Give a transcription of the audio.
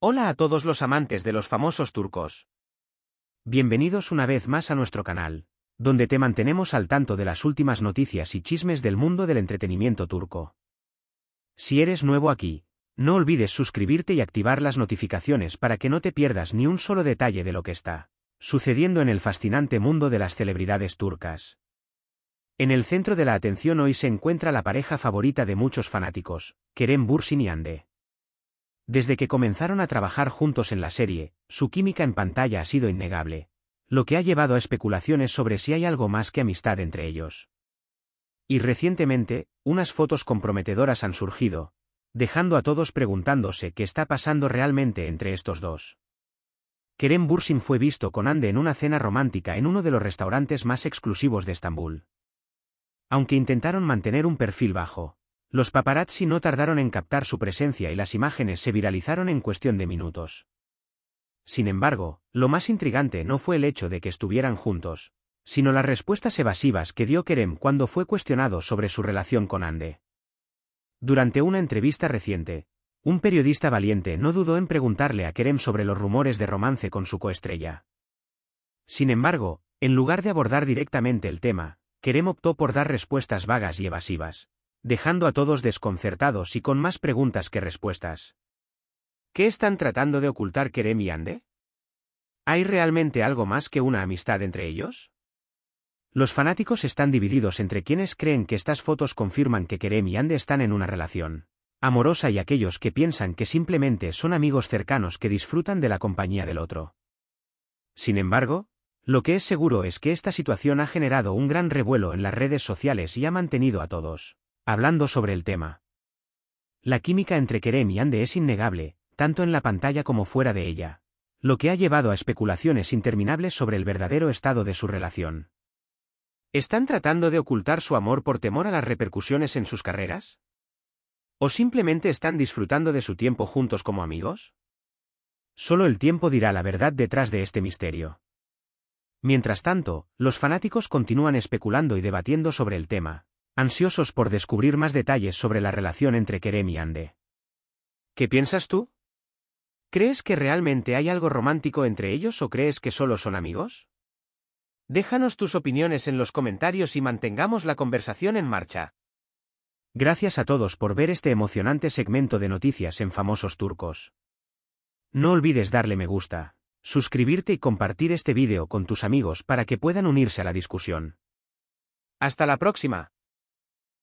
Hola a todos los amantes de los famosos turcos. Bienvenidos una vez más a nuestro canal, donde te mantenemos al tanto de las últimas noticias y chismes del mundo del entretenimiento turco. Si eres nuevo aquí, no olvides suscribirte y activar las notificaciones para que no te pierdas ni un solo detalle de lo que está sucediendo en el fascinante mundo de las celebridades turcas. En el centro de la atención hoy se encuentra la pareja favorita de muchos fanáticos, Kerem Bursin y desde que comenzaron a trabajar juntos en la serie, su química en pantalla ha sido innegable, lo que ha llevado a especulaciones sobre si hay algo más que amistad entre ellos. Y recientemente, unas fotos comprometedoras han surgido, dejando a todos preguntándose qué está pasando realmente entre estos dos. Kerem Bursin fue visto con Ande en una cena romántica en uno de los restaurantes más exclusivos de Estambul. Aunque intentaron mantener un perfil bajo, los paparazzi no tardaron en captar su presencia y las imágenes se viralizaron en cuestión de minutos. Sin embargo, lo más intrigante no fue el hecho de que estuvieran juntos, sino las respuestas evasivas que dio Kerem cuando fue cuestionado sobre su relación con Ande. Durante una entrevista reciente, un periodista valiente no dudó en preguntarle a Kerem sobre los rumores de romance con su coestrella. Sin embargo, en lugar de abordar directamente el tema, Kerem optó por dar respuestas vagas y evasivas dejando a todos desconcertados y con más preguntas que respuestas. ¿Qué están tratando de ocultar Kerem y Ande? ¿Hay realmente algo más que una amistad entre ellos? Los fanáticos están divididos entre quienes creen que estas fotos confirman que Kerem y Ande están en una relación amorosa y aquellos que piensan que simplemente son amigos cercanos que disfrutan de la compañía del otro. Sin embargo, lo que es seguro es que esta situación ha generado un gran revuelo en las redes sociales y ha mantenido a todos hablando sobre el tema. La química entre Kerem y Ande es innegable, tanto en la pantalla como fuera de ella, lo que ha llevado a especulaciones interminables sobre el verdadero estado de su relación. ¿Están tratando de ocultar su amor por temor a las repercusiones en sus carreras? ¿O simplemente están disfrutando de su tiempo juntos como amigos? Solo el tiempo dirá la verdad detrás de este misterio. Mientras tanto, los fanáticos continúan especulando y debatiendo sobre el tema, ansiosos por descubrir más detalles sobre la relación entre Kerem y Ande. ¿Qué piensas tú? ¿Crees que realmente hay algo romántico entre ellos o crees que solo son amigos? Déjanos tus opiniones en los comentarios y mantengamos la conversación en marcha. Gracias a todos por ver este emocionante segmento de noticias en famosos turcos. No olvides darle me gusta, suscribirte y compartir este vídeo con tus amigos para que puedan unirse a la discusión. Hasta la próxima.